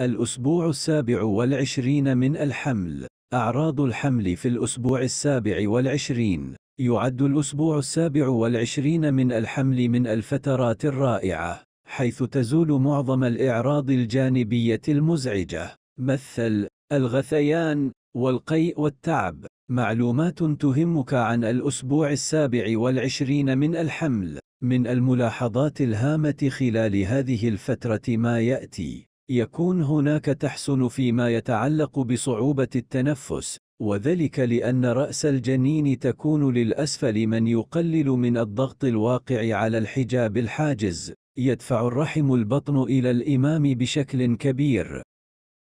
الأسبوع السابع والعشرين من الحمل أعراض الحمل في الأسبوع السابع والعشرين يعد الأسبوع السابع والعشرين من الحمل من الفترات الرائعة حيث تزول معظم الإعراض الجانبية المزعجة مثل الغثيان والقيء والتعب معلومات تهمك عن الأسبوع السابع والعشرين من الحمل من الملاحظات الهامة خلال هذه الفترة ما يأتي يكون هناك تحسن فيما يتعلق بصعوبة التنفس، وذلك لأن رأس الجنين تكون للأسفل من يقلل من الضغط الواقع على الحجاب الحاجز، يدفع الرحم البطن إلى الإمام بشكل كبير.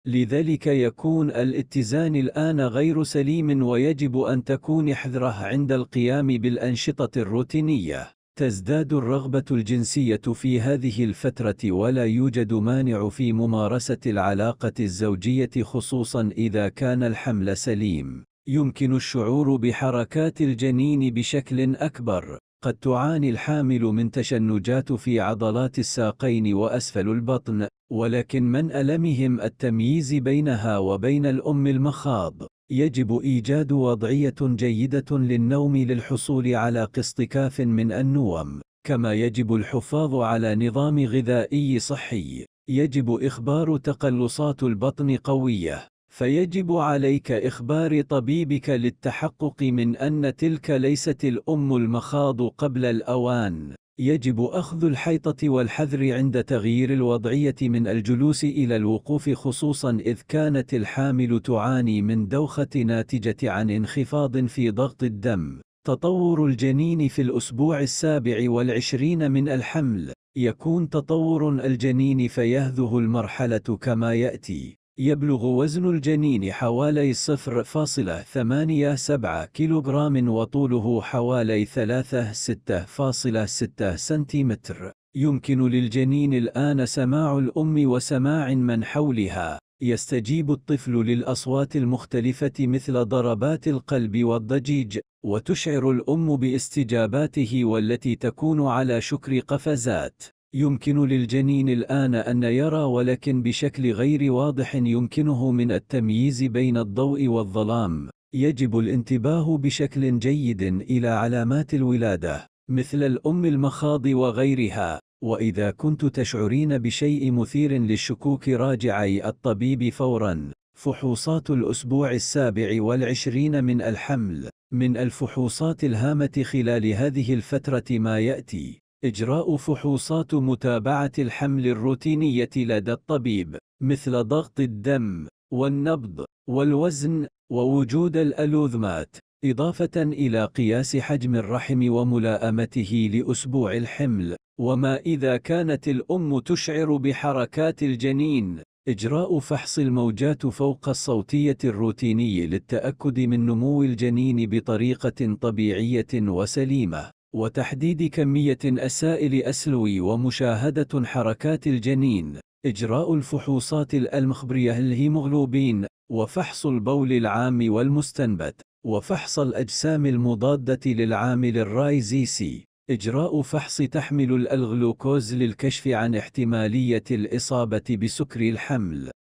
لذلك يكون الاتزان الآن غير سليم ويجب أن تكون حذره عند القيام بالأنشطة الروتينية. تزداد الرغبة الجنسية في هذه الفترة ولا يوجد مانع في ممارسة العلاقة الزوجية خصوصا إذا كان الحمل سليم. يمكن الشعور بحركات الجنين بشكل أكبر. قد تعاني الحامل من تشنجات في عضلات الساقين وأسفل البطن، ولكن من ألمهم التمييز بينها وبين الأم المخاض. يجب إيجاد وضعية جيدة للنوم للحصول على قسط كاف من النوم، كما يجب الحفاظ على نظام غذائي صحي. يجب إخبار تقلصات البطن قوية، فيجب عليك إخبار طبيبك للتحقق من أن تلك ليست الأم المخاض قبل الأوان. يجب أخذ الحيطة والحذر عند تغيير الوضعية من الجلوس إلى الوقوف خصوصا إذ كانت الحامل تعاني من دوخة ناتجة عن انخفاض في ضغط الدم تطور الجنين في الأسبوع السابع والعشرين من الحمل يكون تطور الجنين فيهذه المرحلة كما يأتي يبلغ وزن الجنين حوالي 0.87 كيلوغرام وطوله حوالي 3.6.6 سنتيمتر يمكن للجنين الآن سماع الأم وسماع من حولها يستجيب الطفل للأصوات المختلفة مثل ضربات القلب والضجيج وتشعر الأم باستجاباته والتي تكون على شكر قفزات يمكن للجنين الآن أن يرى ولكن بشكل غير واضح يمكنه من التمييز بين الضوء والظلام. يجب الانتباه بشكل جيد إلى علامات الولادة، مثل الأم المخاض وغيرها. وإذا كنت تشعرين بشيء مثير للشكوك راجعي الطبيب فورا. فحوصات الأسبوع السابع والعشرين من الحمل من الفحوصات الهامة خلال هذه الفترة ما يأتي إجراء فحوصات متابعة الحمل الروتينية لدى الطبيب مثل ضغط الدم والنبض والوزن ووجود الألوذمات إضافة إلى قياس حجم الرحم وملاءمته لأسبوع الحمل وما إذا كانت الأم تشعر بحركات الجنين إجراء فحص الموجات فوق الصوتية الروتيني للتأكد من نمو الجنين بطريقة طبيعية وسليمة وتحديد كمية أسائل أسلوي ومشاهدة حركات الجنين إجراء الفحوصات الألمخبرية الهيموغلوبين وفحص البول العام والمستنبت وفحص الأجسام المضادة للعامل الرايزيسي إجراء فحص تحمل الألغلوكوز للكشف عن احتمالية الإصابة بسكر الحمل